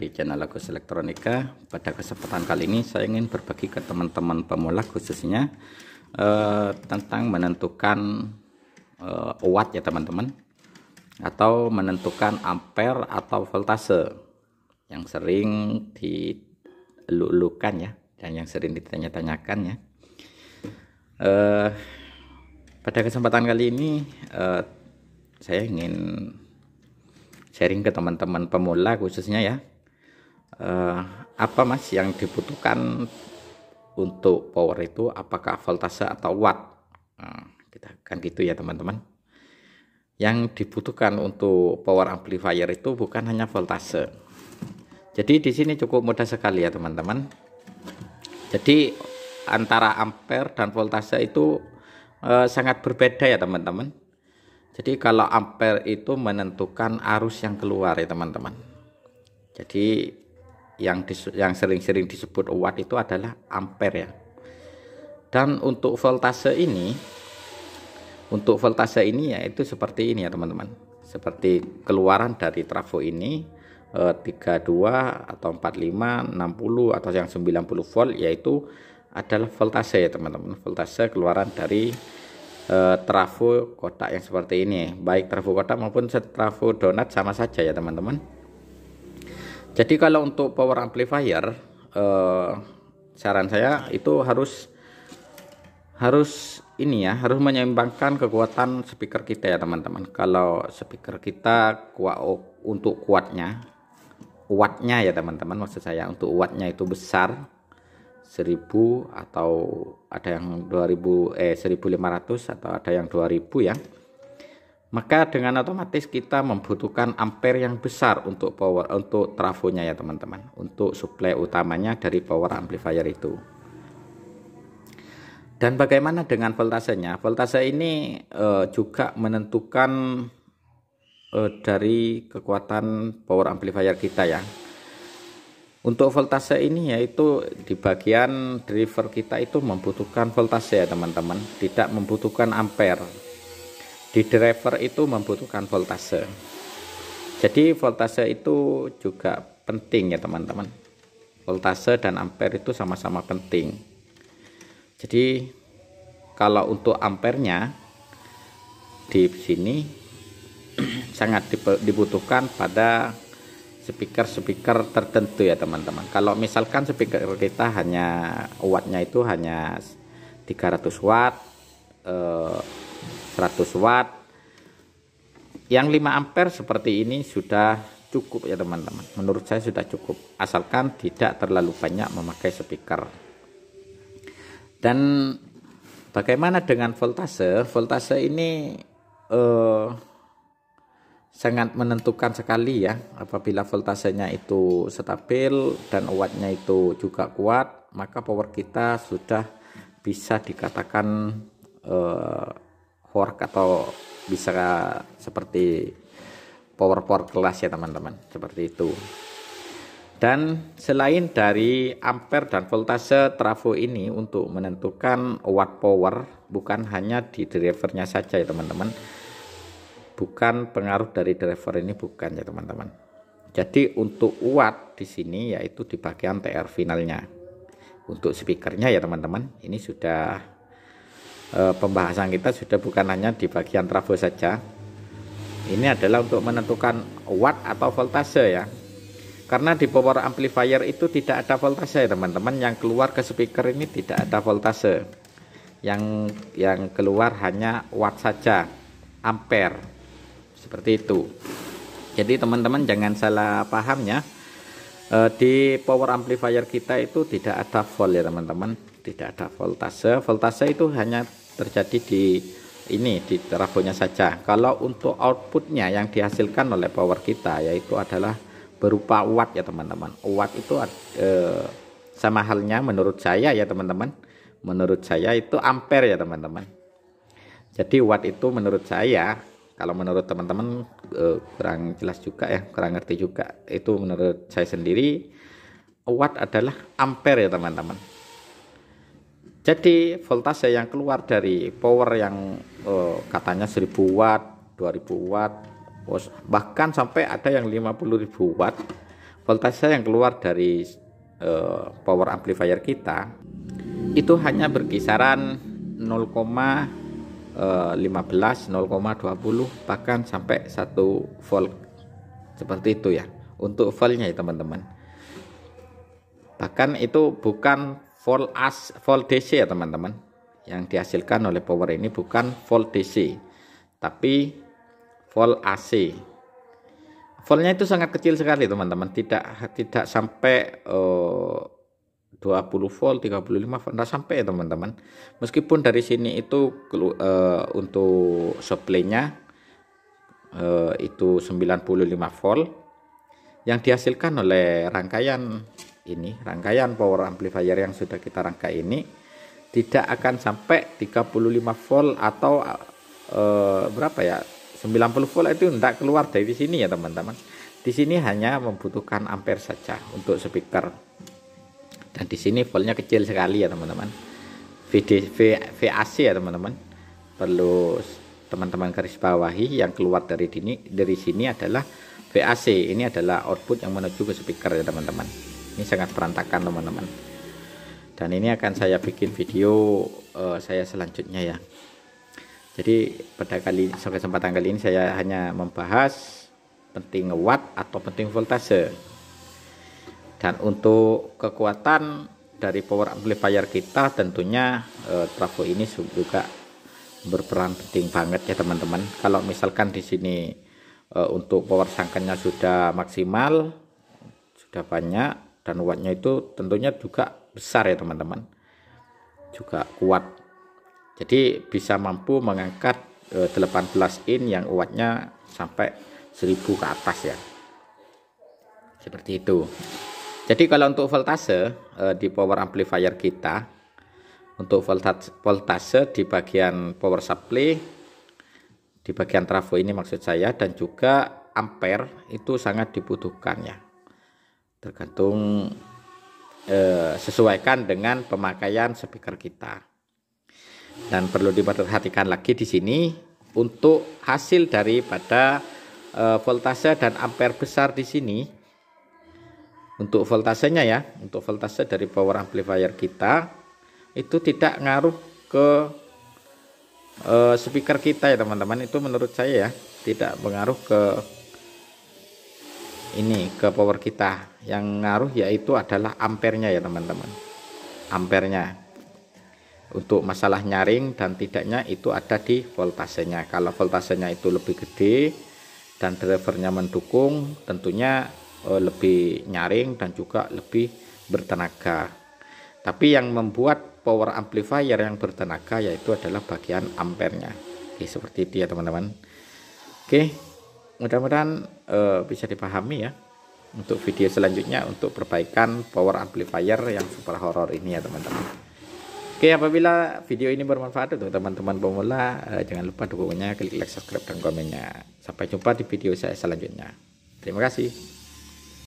di channel Agus Elektronika. Pada kesempatan kali ini saya ingin berbagi ke teman-teman pemula khususnya eh, tentang menentukan eh, watt ya teman-teman atau menentukan ampere atau voltase yang sering dilulukan ya dan yang sering ditanya-tanyakan ya. Eh, pada kesempatan kali ini eh, saya ingin sharing ke teman-teman pemula khususnya ya Eh, apa mas yang dibutuhkan untuk power itu apakah voltase atau watt nah, kita kan gitu ya teman-teman yang dibutuhkan untuk power amplifier itu bukan hanya voltase jadi di sini cukup mudah sekali ya teman-teman jadi antara ampere dan voltase itu eh, sangat berbeda ya teman-teman jadi kalau ampere itu menentukan arus yang keluar ya teman-teman jadi yang dis, yang sering-sering disebut watt itu adalah ampere ya. Dan untuk voltase ini untuk voltase ini yaitu seperti ini ya teman-teman. Seperti keluaran dari trafo ini eh, 32 atau 45, 60 atau yang 90 volt yaitu adalah voltase ya teman-teman. Voltase keluaran dari eh, trafo kotak yang seperti ini, baik trafo kotak maupun trafo donat sama saja ya teman-teman. Jadi kalau untuk power amplifier eh, saran saya itu harus harus ini ya, harus menyeimbangkan kekuatan speaker kita ya teman-teman. Kalau speaker kita kuat untuk kuatnya kuatnya ya teman-teman maksud saya untuk kuatnya itu besar 1000 atau ada yang 2000 eh 1500 atau ada yang 2000 ya maka dengan otomatis kita membutuhkan ampere yang besar untuk power untuk trafonya ya teman-teman untuk suplai utamanya dari power amplifier itu dan bagaimana dengan voltasenya voltase ini eh, juga menentukan eh, dari kekuatan power amplifier kita ya untuk voltase ini yaitu di bagian driver kita itu membutuhkan voltase ya teman-teman tidak membutuhkan ampere di driver itu membutuhkan voltase jadi voltase itu juga penting ya teman-teman voltase dan ampere itu sama-sama penting jadi kalau untuk ampernya di sini sangat dibutuhkan pada speaker-speaker tertentu ya teman-teman kalau misalkan speaker kita hanya wattnya itu hanya 300 watt eh, 100 watt yang 5 ampere seperti ini sudah cukup ya teman-teman menurut saya sudah cukup asalkan tidak terlalu banyak memakai speaker dan bagaimana dengan voltase voltase ini eh, sangat menentukan sekali ya apabila voltasenya itu stabil dan wattnya itu juga kuat maka power kita sudah bisa dikatakan eh, fork atau bisa seperti power fork kelas ya teman-teman seperti itu dan selain dari ampere dan voltase trafo ini untuk menentukan watt power bukan hanya di drivernya saja ya teman-teman bukan pengaruh dari driver ini bukan ya teman-teman jadi untuk watt di sini yaitu di bagian TR finalnya untuk speakernya ya teman-teman ini sudah Eh, pembahasan kita sudah bukan hanya di bagian trafo saja. Ini adalah untuk menentukan watt atau voltase ya. Karena di power amplifier itu tidak ada voltase teman-teman yang keluar ke speaker ini tidak ada voltase. Yang yang keluar hanya watt saja, ampere. Seperti itu. Jadi teman-teman jangan salah paham ya eh, di power amplifier kita itu tidak ada volt ya teman-teman tidak ada voltase voltase itu hanya terjadi di ini di trafonya saja. Kalau untuk outputnya yang dihasilkan oleh power kita yaitu adalah berupa watt ya teman-teman. Watt itu eh, sama halnya menurut saya ya teman-teman. Menurut saya itu ampere ya teman-teman. Jadi watt itu menurut saya kalau menurut teman-teman eh, kurang jelas juga ya, kurang ngerti juga. Itu menurut saya sendiri watt adalah ampere ya teman-teman. Jadi voltase yang keluar dari power yang eh, katanya 1000 watt, 2000 watt, bahkan sampai ada yang 50.000 watt voltase yang keluar dari eh, power amplifier kita itu hanya berkisaran 0,15, 0,20 eh, bahkan sampai 1 volt seperti itu ya untuk voltnya ya teman-teman bahkan itu bukan volt as volt DC ya teman-teman yang dihasilkan oleh power ini bukan volt DC tapi volt AC voltnya itu sangat kecil sekali teman-teman tidak tidak sampai eh, uh, 20 volt 35 volt tidak sampai ya teman-teman meskipun dari sini itu uh, untuk supply-nya uh, itu 95 volt yang dihasilkan oleh rangkaian ini, rangkaian power amplifier yang sudah kita rangkai ini tidak akan sampai 35 volt atau e, berapa ya? 90 volt itu tidak keluar dari sini ya teman-teman. Di sini hanya membutuhkan ampere saja untuk speaker. Dan di sini voltnya kecil sekali ya teman-teman. VAC ya teman-teman. Perlu teman-teman garis bawahi yang keluar dari sini dari sini adalah VAC ini adalah output yang menuju ke speaker ya teman-teman ini sangat berantakan teman-teman dan ini akan saya bikin video uh, saya selanjutnya ya jadi pada kali kesempatan kali ini saya hanya membahas penting watt atau penting voltase dan untuk kekuatan dari power amplifier kita tentunya uh, trafo ini juga berperan penting banget ya teman-teman kalau misalkan di sini uh, untuk power sangkanya sudah maksimal sudah banyak dan wattnya itu tentunya juga besar ya teman-teman juga kuat jadi bisa mampu mengangkat 18 eh, in yang wattnya sampai 1000 ke atas ya seperti itu jadi kalau untuk voltase eh, di power amplifier kita untuk voltase di bagian power supply di bagian trafo ini maksud saya dan juga ampere itu sangat dibutuhkan ya tergantung eh, sesuaikan dengan pemakaian speaker kita dan perlu diperhatikan lagi di sini untuk hasil daripada eh, voltase dan ampere besar di sini untuk voltasenya ya untuk voltase dari power amplifier kita itu tidak ngaruh ke eh, speaker kita ya teman-teman itu menurut saya ya tidak mengaruh ke ini ke power kita yang ngaruh yaitu adalah ampernya ya teman-teman ampernya untuk masalah nyaring dan tidaknya itu ada di voltasenya kalau voltasenya itu lebih gede dan drivernya mendukung tentunya eh, lebih nyaring dan juga lebih bertenaga tapi yang membuat power amplifier yang bertenaga yaitu adalah bagian ampernya oke seperti itu ya teman-teman oke mudah-mudahan uh, bisa dipahami ya untuk video selanjutnya untuk perbaikan power amplifier yang super horror ini ya teman-teman oke apabila video ini bermanfaat untuk teman-teman pemula eh, jangan lupa dukungnya klik like subscribe dan komennya sampai jumpa di video saya selanjutnya terima kasih